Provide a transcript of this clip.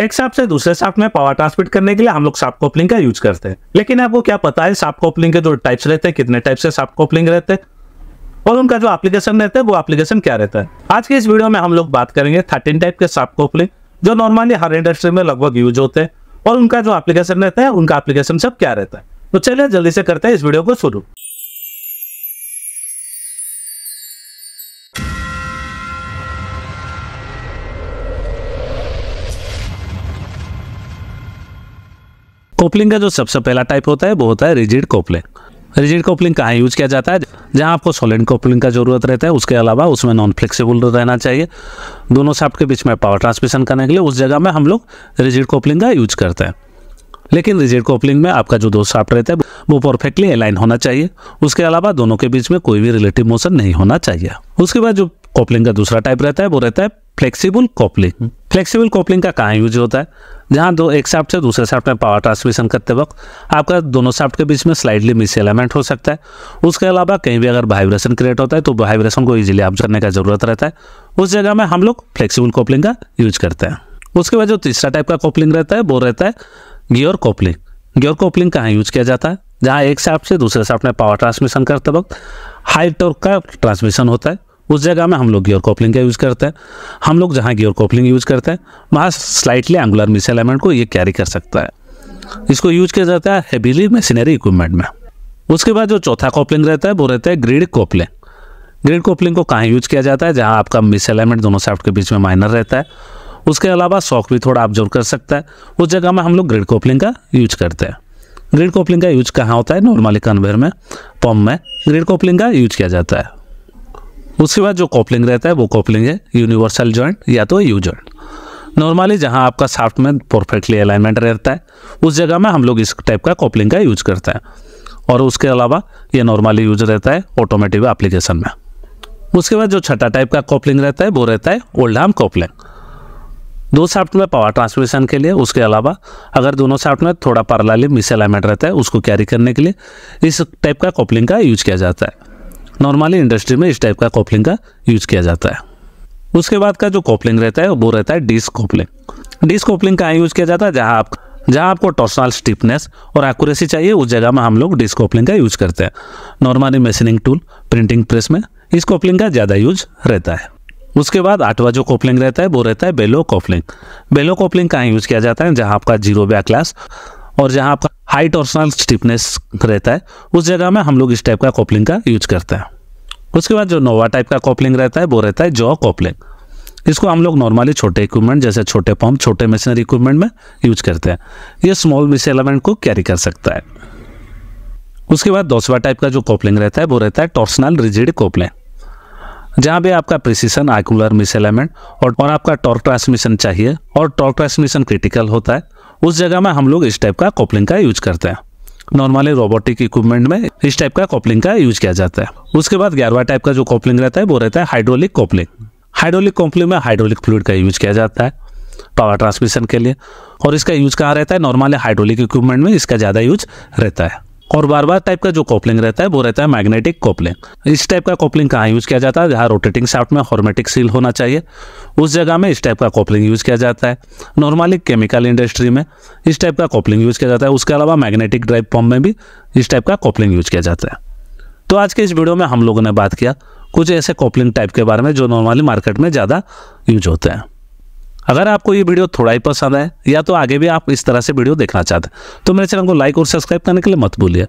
एक साफ से दूसरे साफ में पावर ट्रांसमिट करने के लिए हम लोग साफ कॉपलिंग का यूज करते हैं लेकिन आपको क्या पता है साफ कॉपलिंग के जो टाइप्स रहते हैं कितने टाइप से साफ कॉपलिंग रहते हैं और उनका जो एप्लीकेशन रहता है वो एप्लीकेशन क्या रहता है आज के इस वीडियो में हम लोग बात करेंगे थर्टीन टाइप के साफ कॉपलिंग जो नॉर्मली हर इंडस्ट्री में लगभग यूज होते हैं और उनका जो एप्लीकेशन रहता है उनका एप्लीकेशन सब क्या रहता है तो चलिए जल्दी से करते हैं इस वीडियो को शुरू कोपलिंग का जो सबसे पहला टाइप होता है वो होता है रिजिड कोपलिंग रिजिड कोपलिंग कहाँ यूज किया जाता है जहाँ आपको सॉलिड कोपलिंग का जरूरत रहता है उसके अलावा उसमें नॉन फ्लेक्सिबल रहना चाहिए दोनों साफ्ट के बीच में पावर ट्रांसमिशन करने के लिए उस जगह में हम लोग रिजिड कोपलिंग का यूज करते हैं लेकिन रिजिड कोपलिंग में आपका जो दो साफ्ट रहता है वो परफेक्टली अलाइन होना चाहिए उसके अलावा दोनों के बीच में कोई भी रिलेटिव मोशन नहीं होना चाहिए उसके बाद जो कोपलिंग का दूसरा टाइप रहता है वो रहता है फ्लेक्सिबल कोपलिंग फ्लेक्सिबल कोपलिंग का कहाँ यूज होता है जहाँ दो एक साफ्ट से दूसरे साफ्ट में पावर ट्रांसमिशन करते वक्त आपका दोनों साफ्ट के बीच में स्लाइडली मिस एलिमेंट हो सकता है उसके अलावा कहीं भी अगर वाइब्रेशन क्रिएट होता है तो वाइब्रेशन को ईजिली ऑब्जर्व करने का जरूरत रहता है उस जगह में हम लोग फ्लेक्सिबल कोपलिंग का यूज करते हैं उसके बाद जो तीसरा टाइप का कोपलिंग रहता है वो रहता है ग्योर कोपलिंग गियर कोपलिंग कहाँ यूज किया जाता है जहाँ एक साफ्ट से दूसरे साफ्ट में पावर ट्रांसमिशन करते वक्त हाई टॉर्क का ट्रांसमिशन होता है उस जगह में हम लोग गियर कॉपलिंग का यूज़ करते हैं हम लोग जहाँ गियर कॉपलिंग यूज़ करते हैं वहाँ स्लाइटली एंगुलर मिस एलिमेंट को ये कैरी कर सकता है इसको यूज किया जाता है हैवीली मशीनरी इक्विपमेंट में उसके बाद जो चौथा कॉपलिंग रहता है वो रहता है ग्रिड कॉपलिंग ग्रिड कॉपलिंग को कहाँ यूज किया जाता है जहाँ आपका मिस एलिमेंट दोनों साफ्ट के बीच में माइनर रहता है उसके अलावा सॉक भी थोड़ा ऑब्जर्व कर सकता है उस जगह में हम लोग ग्रिड कॉपलिंग का यूज करते हैं ग्रिड कॉपलिंग का यूज कहाँ होता है नॉर्मली कन्वेयर में पम्प में ग्रिड कॉपलिंग का यूज किया जाता है उसके बाद जो कॉपलिंग रहता है वो कॉपलिंग है यूनिवर्सल जॉइंट या तो यू जॉइंट नॉर्मली जहाँ आपका साफ्ट में परफेक्टली अलाइनमेंट रहता है उस जगह में हम लोग इस टाइप का कॉपलिंग का यूज करते हैं और उसके अलावा ये नॉर्मली यूज रहता है ऑटोमेटिक एप्लीकेशन में उसके बाद जो छठा टाइप का कॉपलिंग रहता है वो रहता है ओल्ड हार्म कॉपलिंग दो साफ्ट में पावर ट्रांसमिशन के लिए उसके अलावा अगर दोनों साफ्ट में थोड़ा मिस मिसअलाइनमेंट रहता है उसको कैरी करने के लिए इस टाइप का कॉपलिंग का यूज किया जाता है नॉर्मली इंडस्ट्री में इस टाइप का कॉपलिंग का यूज किया जाता है उसके बाद का जो कॉपलिंग रहता है वो रहता है डिस्क कॉपलिंग डिस्क कॉपलिंग कहाँ यूज किया जाता है जहाँ आप जहाँ आपको टॉर्सनल स्टिफनेस और एक्यूरेसी चाहिए उस जगह में हम लोग डिस्क कॉपलिंग का यूज करते हैं normally machining tool printing press में इस कॉपलिंग का ज़्यादा यूज रहता है उसके बाद आठवा जो कॉपलिंग रहता है वो रहता है बेलो कॉपलिंग बेलो कॉपलिंग कहाँ यूज किया जाता है जहाँ आपका जीरो बैक क्लास और जहाँ आपका हाइट और सन स्टिफनेस रहता है उस जगह में हम लोग इस टाइप का कॉपलिंग का यूज करते हैं उसके बाद जो नोवा टाइप का कॉपलिंग रहता है वो रहता है जॉ कॉपलिंग इसको हम लोग नॉर्मली छोटे इक्विपमेंट जैसे छोटे पंप छोटे मशीनरी इक्विपमेंट में यूज करते हैं ये स्मॉल मिस एलिमेंट को कैरी कर सकता है उसके बाद दोसवा टाइप का जो कॉपलिंग रहता है वो रहता है टॉर्सनल रिजिड कॉपलिंग जहाँ भी आपका प्रिसिशन आइकुलर मिस एलिमेंट और, और आपका टॉर्क ट्रांसमिशन चाहिए और टॉर्क ट्रांसमिशन क्रिटिकल होता है उस जगह में हम लोग इस टाइप का कॉपलिंग का यूज करते हैं नॉर्मली रोबोटिक इक्विपमेंट में इस टाइप का कॉपलिंग का यूज किया जाता है उसके बाद ग्यारहवा टाइप का जो कॉपलिंग रहता है वो रहता है हाइड्रोलिक कॉपलिंग हाइड्रोलिक कॉपलिंग में हाइड्रोलिक फ्लूड का यूज किया जाता है पावर ट्रांसमिशन के लिए और इसका यूज कहाँ रहता है नॉर्मली हाइड्रोलिक इक्विपमेंट में इसका ज़्यादा यूज रहता है और बार बार टाइप का जो कॉपलिंग रहता है वो रहता है मैग्नेटिक कॉपलिंग इस टाइप का कॉपलिंग कहाँ यूज़ किया जाता है जहाँ रोटेटिंग शाफ्ट में हॉर्मेटिक सील होना चाहिए उस जगह में इस टाइप का कॉपलिंग यूज़ किया जाता है नॉर्मली केमिकल इंडस्ट्री में इस टाइप का कॉपलिंग यूज़ किया जाता है उसके अलावा मैग्नेटिक ड्राइव पम्प में भी इस टाइप का कॉपलिंग यूज़ किया जाता है तो आज के इस वीडियो में हम लोगों ने बात किया कुछ ऐसे कॉपलिंग टाइप के बारे में जो नॉर्मली मार्केट में ज़्यादा यूज होते हैं अगर आपको ये वीडियो थोड़ा ही पसंद है या तो आगे भी आप इस तरह से वीडियो देखना चाहते हैं तो मेरे चैनल को लाइक और सब्सक्राइब करने के लिए मत भूलिए